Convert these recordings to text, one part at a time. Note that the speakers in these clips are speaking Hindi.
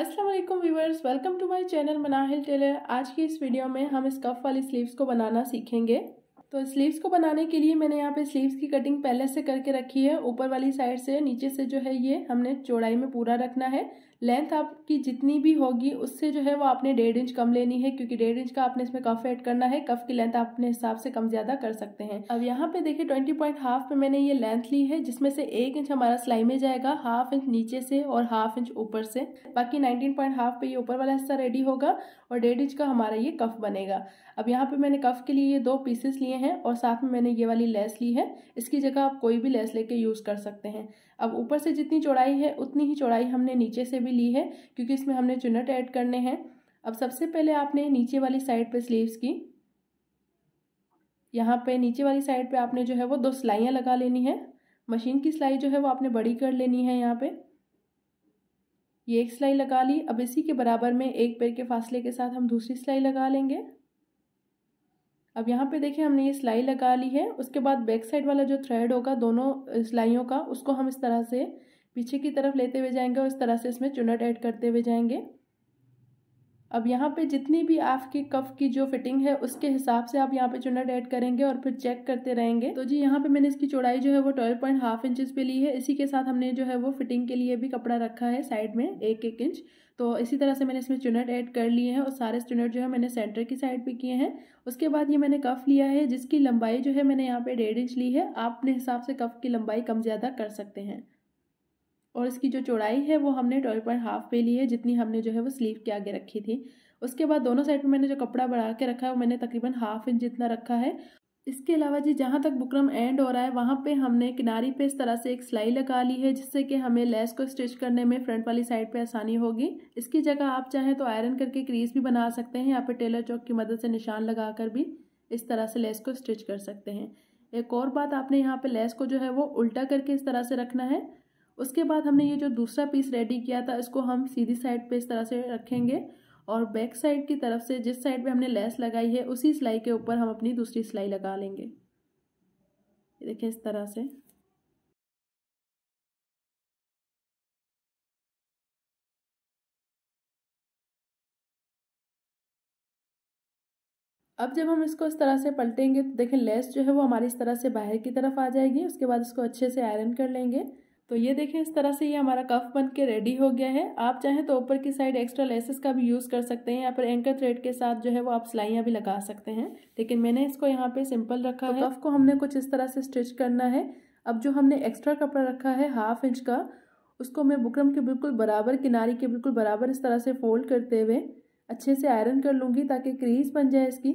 Aslam viewers welcome to my channel Manahil tailor आज की इस वीडियो में हम स्कफ़ वाली स्लीव्स को बनाना सीखेंगे तो स्लीव्स को बनाने के लिए मैंने यहाँ पे स्लीव्स की कटिंग पहले से करके रखी है ऊपर वाली साइड से नीचे से जो है ये हमने चौड़ाई में पूरा रखना है लेंथ आपकी जितनी भी होगी उससे जो है वो आपने डेढ़ इंच कम लेनी है क्योंकि डेढ़ इंच का आपने इसमें कफ ऐड करना है कफ की लेंथ आप अपने हिसाब से कम ज्यादा कर सकते हैं अब यहाँ पे देखिए ट्वेंटी पॉइंट हाफ पे मैंने ये लेंथ ली है जिसमें से एक इंच हमारा सिलाई में जाएगा हाफ इंच नीचे से और हाफ इंच ऊपर से बाकी नाइनटीन पॉइंट हाफ पे ये ऊपर वाला हिस्सा रेडी होगा और डेढ़ इंच का हमारा ये कफ बनेगा अब यहाँ पे मैंने कफ के लिए ये दो पीसेस लिए हैं और साथ में मैंने ये वाली लेस ली है इसकी जगह आप कोई भी लेस लेके यूज कर सकते हैं अब ऊपर से जितनी चौड़ाई है उतनी ही चौड़ाई हमने नीचे से भी ली है क्योंकि इसमें हमने चुनट ऐड करने हैं अब सबसे पहले आपने नीचे वाली साइड पर स्लीव्स की यहाँ पे नीचे वाली साइड पे आपने जो है वो दो सिलाइयाँ लगा लेनी है मशीन की सिलाई जो है वो आपने बड़ी कर लेनी है यहाँ पे ये एक सिलाई लगा ली अब इसी के बराबर में एक पैर के फासले के साथ हम दूसरी सिलाई लगा लेंगे अब यहाँ पे देखिए हमने ये सिलाई लगा ली है उसके बाद बैक साइड वाला जो थ्रेड होगा दोनों सिलाइयों का उसको हम इस तरह से पीछे की तरफ लेते हुए जाएंगे और इस तरह से इसमें चुनट ऐड करते हुए जाएंगे अब यहाँ पे जितनी भी आपकी कफ की जो फिटिंग है उसके हिसाब से आप यहाँ पे चुनट ऐड करेंगे और फिर चेक करते रहेंगे तो जी यहाँ पे मैंने इसकी चौड़ाई जो है वो ट्वेल्व पॉइंट हाफ इंचज पे ली है इसी के साथ हमने जो है वो फिटिंग के लिए भी कपड़ा रखा है साइड में एक एक इंच तो इसी तरह से मैंने इसमें चुनट ऐड कर लिए हैं और सारे चुनट जो है मैंने सेंटर की साइड पे किए हैं उसके बाद ये मैंने कफ लिया है जिसकी लंबाई जो है मैंने यहाँ पे डेढ़ इंच ली है आप अपने हिसाब से कफ की लंबाई कम ज़्यादा कर सकते हैं और इसकी जो चौड़ाई है वो हमने ट्वेल्व पॉइंट हाफ पे ली है जितनी हमने जो है वो स्लीव के आगे रखी थी उसके बाद दोनों साइड पे मैंने जो कपड़ा बढ़ा के रखा है वो मैंने तकरीबन हाफ इंच जितना रखा है इसके अलावा जी जहाँ तक बुकरम एंड हो रहा है वहाँ पे हमने किनारी पे इस तरह से एक सिलाई लगा ली है जिससे कि हमें लेस को स्टिच करने में फ्रंट वाली साइड पे आसानी होगी इसकी जगह आप चाहें तो आयरन करके क्रीज भी बना सकते हैं या फिर टेलर चौक की मदद से निशान लगा कर भी इस तरह से लेस को स्टिच कर सकते हैं एक और बात आपने यहाँ पे लेस को जो है वो उल्टा करके इस तरह से रखना है उसके बाद हमने ये जो दूसरा पीस रेडी किया था इसको हम सीधी साइड पे इस तरह से रखेंगे और बैक साइड की तरफ से जिस साइड पे हमने लेस लगाई है उसी सिलाई के ऊपर हम अपनी दूसरी सिलाई लगा लेंगे देखिए इस तरह से अब जब हम इसको इस तरह से पलटेंगे तो देखें लेस जो है वो हमारी इस तरह से बाहर की तरफ आ जाएगी उसके बाद इसको अच्छे से आयरन कर लेंगे तो ये देखें इस तरह से ये हमारा कफ बन के रेडी हो गया है आप चाहें तो ऊपर की साइड एक्स्ट्रा लेसेस का भी यूज़ कर सकते हैं या फिर एंकर थ्रेड के साथ जो है वो आप सिलाइयाँ भी लगा सकते हैं लेकिन मैंने इसको यहाँ पे सिंपल रखा तो है कफ को हमने कुछ इस तरह से स्टिच करना है अब जो हमने एक्स्ट्रा कपड़ा रखा है हाफ इंच का उसको मैं बुकरम के बिल्कुल बराबर किनारे के बिल्कुल बराबर इस तरह से फोल्ड करते हुए अच्छे से आयरन कर लूँगी ताकि क्रीज बन जाए इसकी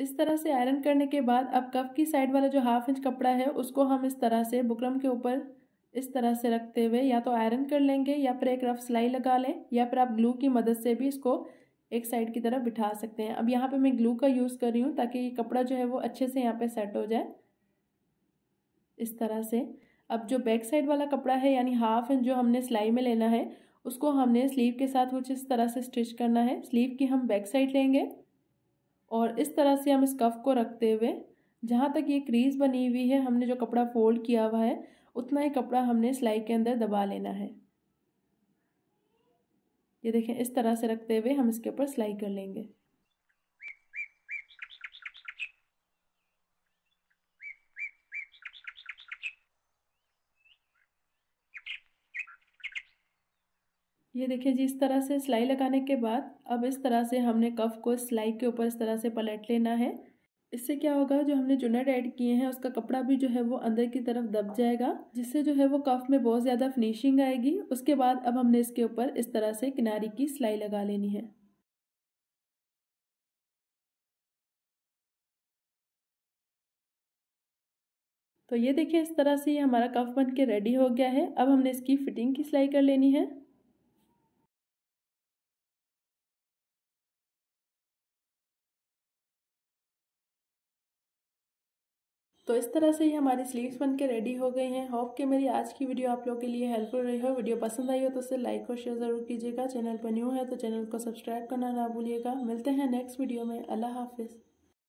इस तरह से आयरन करने के बाद अब कफ की साइड वाला जो हाफ इंच कपड़ा है उसको हम इस तरह से बुकरम के ऊपर इस तरह से रखते हुए या तो आयरन कर लेंगे या फिर एक रफ सिलाई लगा लें या फिर आप ग्लू की मदद से भी इसको एक साइड की तरफ बिठा सकते हैं अब यहाँ पे मैं ग्लू का यूज़ कर रही हूँ ताकि ये कपड़ा जो है वो अच्छे से यहाँ पे सेट हो जाए इस तरह से अब जो बैक साइड वाला कपड़ा है यानी हाफ इंच जो हमने सिलाई में लेना है उसको हमने स्लीव के साथ कुछ इस तरह से स्टिच करना है स्लीव की हम बैक साइड लेंगे और इस तरह से हम इस कफ़ को रखते हुए जहाँ तक ये क्रीज़ बनी हुई है हमने जो कपड़ा फोल्ड किया हुआ है उतना ही कपड़ा हमने सिलाई के अंदर दबा लेना है ये देखें इस तरह से रखते हुए हम इसके ऊपर सिलाई कर लेंगे ये देखिए जी इस तरह से सिलाई लगाने के बाद अब इस तरह से हमने कफ को सिलाई के ऊपर इस तरह से पलट लेना है इससे क्या होगा जो हमने जुनेट ऐड किए हैं उसका कपड़ा भी जो है वो अंदर की तरफ दब जाएगा जिससे जो है वो कफ में बहुत ज़्यादा फिनिशिंग आएगी उसके बाद अब हमने इसके ऊपर इस तरह से किनारी की सिलाई लगा लेनी है तो ये देखिए इस तरह से ये हमारा कफ बन के रेडी हो गया है अब हमने इसकी फिटिंग की सिलाई कर लेनी है तो इस तरह से ही हमारी स्लीव्स बन के रेडी हो गई हैं होप कि मेरी आज की वीडियो आप लोगों के लिए हेल्पफुल रही हो वीडियो पसंद आई हो तो उसे लाइक और शेयर ज़रूर कीजिएगा चैनल पर न्यू है तो चैनल को सब्सक्राइब करना ना भूलिएगा मिलते हैं नेक्स्ट वीडियो में अल्लाह हाफिज़